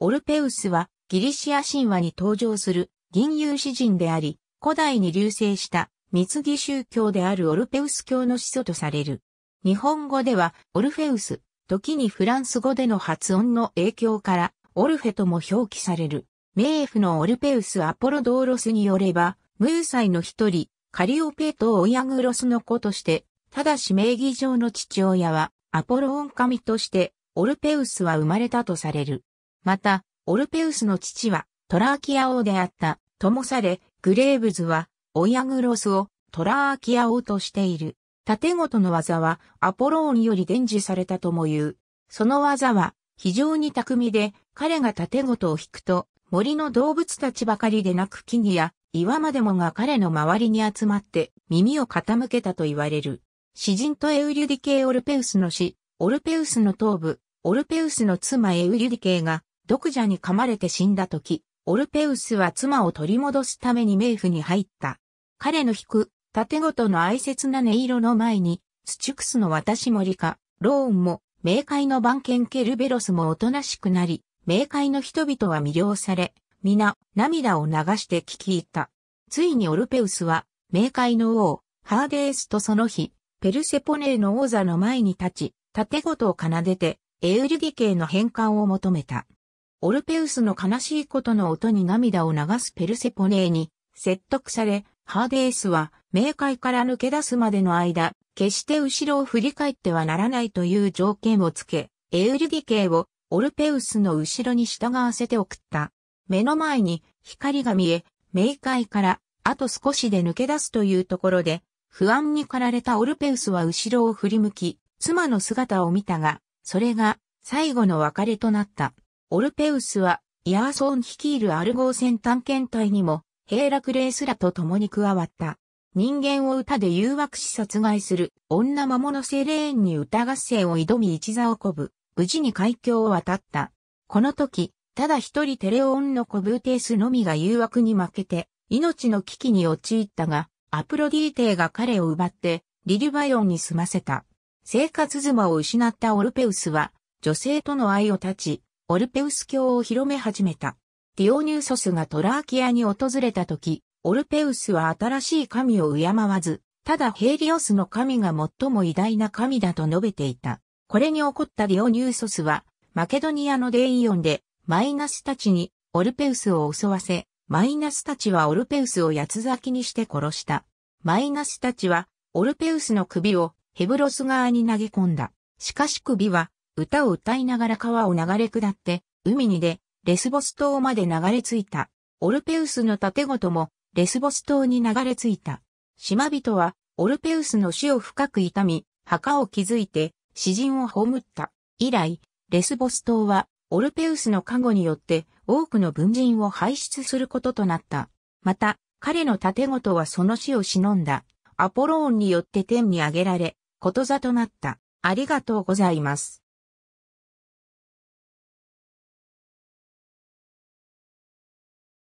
オルペウスはギリシア神話に登場する銀融詩人であり、古代に流星した三木宗教であるオルペウス教の始祖とされる。日本語ではオルフェウス、時にフランス語での発音の影響からオルフェとも表記される。名府のオルペウスアポロドーロスによれば、ムーサイの一人、カリオペトオヤグロスの子として、ただし名義上の父親はアポロオン神として、オルペウスは生まれたとされる。また、オルペウスの父はトラーキア王であったともされ、グレーブズはオヤグロスをトラーキア王としている。盾ごとの技はアポローンより伝授されたとも言う。その技は非常に巧みで、彼が盾ごとを引くと、森の動物たちばかりでなく木々や岩までもが彼の周りに集まって耳を傾けたと言われる。詩人とエウリュディケイ・オルペウスの死、オルペウスの頭部、オルペウスの妻エウリュディケイが毒蛇に噛まれて死んだ時、オルペウスは妻を取り戻すために冥府に入った。彼の引く、盾ごとの哀切な音色の前に、スチュクスの私森か、ローンも、冥界の番犬ケルベロスもおとなしくなり、冥界の人々は魅了され、皆、涙を流して聞き入った。ついにオルペウスは、冥界の王、ハーデースとその日、ペルセポネーの王座の前に立ち、盾ごとを奏でて、エウリギ系の返還を求めた。オルペウスの悲しいことの音に涙を流すペルセポネーに説得され、ハーデースは冥界から抜け出すまでの間、決して後ろを振り返ってはならないという条件をつけ、エウリギ系をオルペウスの後ろに従わせて送った。目の前に光が見え、冥界からあと少しで抜け出すというところで、不安に駆られたオルペウスは後ろを振り向き、妻の姿を見たが、それが最後の別れとなった。オルペウスは、イヤーソン率いるアルゴー戦探検隊にも、ヘイラクレースらと共に加わった。人間を歌で誘惑し殺害する、女魔物セレーンに歌合戦を挑み一座をこぶ、無事に海峡を渡った。この時、ただ一人テレオンのコブーテースのみが誘惑に負けて、命の危機に陥ったが、アプロディーテが彼を奪って、リリュバヨンに住ませた。生活妻を失ったオルペウスは、女性との愛を断ち、オルペウス教を広め始めた。ディオニューソスがトラーキアに訪れた時、オルペウスは新しい神を敬わず、ただヘイリオスの神が最も偉大な神だと述べていた。これに怒ったディオニューソスは、マケドニアのデイオンで、マイナスたちにオルペウスを襲わせ、マイナスたちはオルペウスを八つ咲きにして殺した。マイナスたちは、オルペウスの首をヘブロス側に投げ込んだ。しかし首は歌を歌いながら川を流れ下って、海にで、レスボス島まで流れ着いた。オルペウスの盾ごとも、レスボス島に流れ着いた。島人は、オルペウスの死を深く痛み、墓を築いて、詩人を葬った。以来、レスボス島は、オルペウスの加護によって、多くの文人を輩出することとなった。また、彼の盾ごとはその死を忍んだ。アポローンによって天に上げられ、ことざとなった。ありがとうございます。